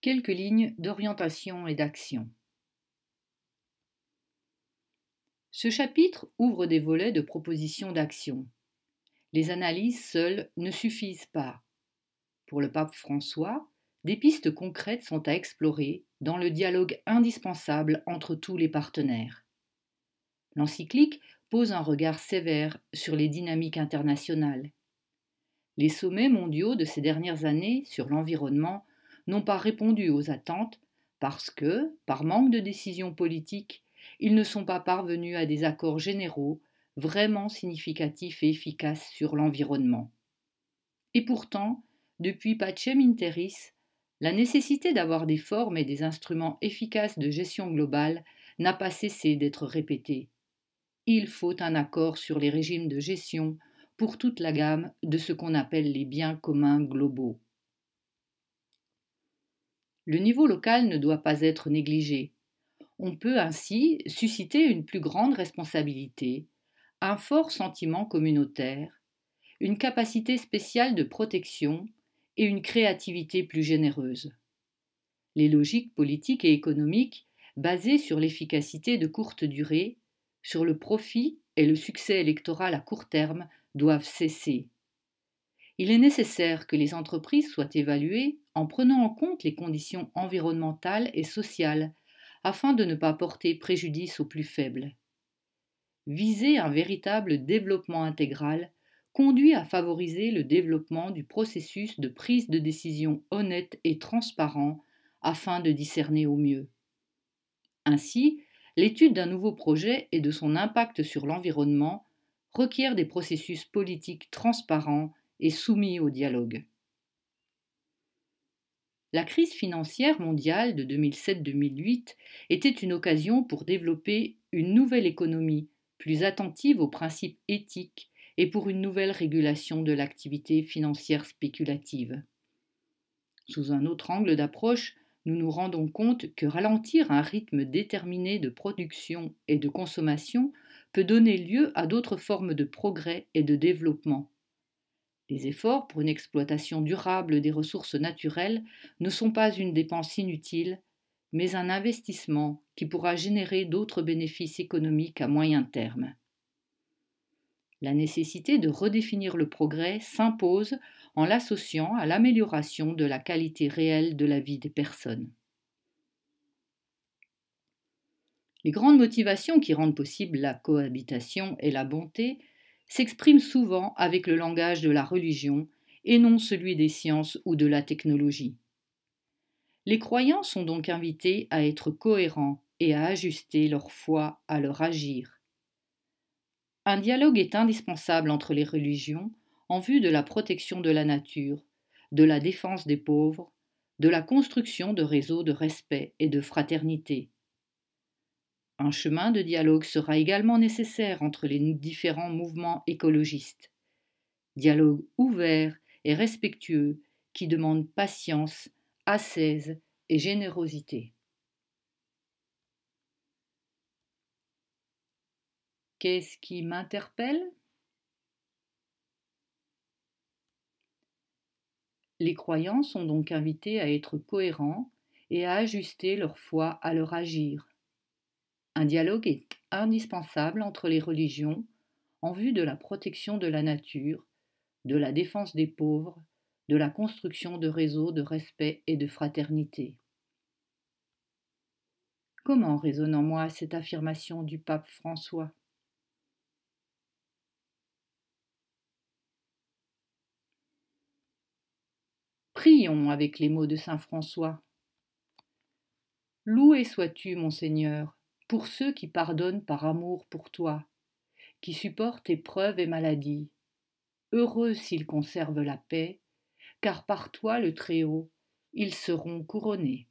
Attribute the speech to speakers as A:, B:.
A: Quelques lignes d'orientation et d'action. Ce chapitre ouvre des volets de propositions d'action. Les analyses seules ne suffisent pas. Pour le pape François, des pistes concrètes sont à explorer dans le dialogue indispensable entre tous les partenaires. L'encyclique pose un regard sévère sur les dynamiques internationales. Les sommets mondiaux de ces dernières années sur l'environnement n'ont pas répondu aux attentes parce que, par manque de décision politique, ils ne sont pas parvenus à des accords généraux vraiment significatifs et efficaces sur l'environnement. Et pourtant, depuis Pacem Interis, la nécessité d'avoir des formes et des instruments efficaces de gestion globale n'a pas cessé d'être répétée. Il faut un accord sur les régimes de gestion pour toute la gamme de ce qu'on appelle les biens communs globaux le niveau local ne doit pas être négligé. On peut ainsi susciter une plus grande responsabilité, un fort sentiment communautaire, une capacité spéciale de protection et une créativité plus généreuse. Les logiques politiques et économiques basées sur l'efficacité de courte durée, sur le profit et le succès électoral à court terme doivent cesser il est nécessaire que les entreprises soient évaluées en prenant en compte les conditions environnementales et sociales afin de ne pas porter préjudice aux plus faibles. Viser un véritable développement intégral conduit à favoriser le développement du processus de prise de décision honnête et transparent afin de discerner au mieux. Ainsi, l'étude d'un nouveau projet et de son impact sur l'environnement requiert des processus politiques transparents et soumis au dialogue. La crise financière mondiale de 2007-2008 était une occasion pour développer une nouvelle économie, plus attentive aux principes éthiques et pour une nouvelle régulation de l'activité financière spéculative. Sous un autre angle d'approche, nous nous rendons compte que ralentir un rythme déterminé de production et de consommation peut donner lieu à d'autres formes de progrès et de développement. Les efforts pour une exploitation durable des ressources naturelles ne sont pas une dépense inutile, mais un investissement qui pourra générer d'autres bénéfices économiques à moyen terme. La nécessité de redéfinir le progrès s'impose en l'associant à l'amélioration de la qualité réelle de la vie des personnes. Les grandes motivations qui rendent possible la cohabitation et la bonté s'exprime souvent avec le langage de la religion et non celui des sciences ou de la technologie. Les croyants sont donc invités à être cohérents et à ajuster leur foi à leur agir. Un dialogue est indispensable entre les religions en vue de la protection de la nature, de la défense des pauvres, de la construction de réseaux de respect et de fraternité. Un chemin de dialogue sera également nécessaire entre les différents mouvements écologistes. Dialogue ouvert et respectueux qui demande patience, assaise et générosité. Qu'est-ce qui m'interpelle Les croyants sont donc invités à être cohérents et à ajuster leur foi à leur agir, un dialogue est indispensable entre les religions en vue de la protection de la nature, de la défense des pauvres, de la construction de réseaux de respect et de fraternité. Comment résonne en moi cette affirmation du pape François Prions avec les mots de Saint François. Loué sois-tu, mon Seigneur, pour ceux qui pardonnent par amour pour toi, qui supportent épreuves et maladies. Heureux s'ils conservent la paix, car par toi le Très-Haut, ils seront couronnés.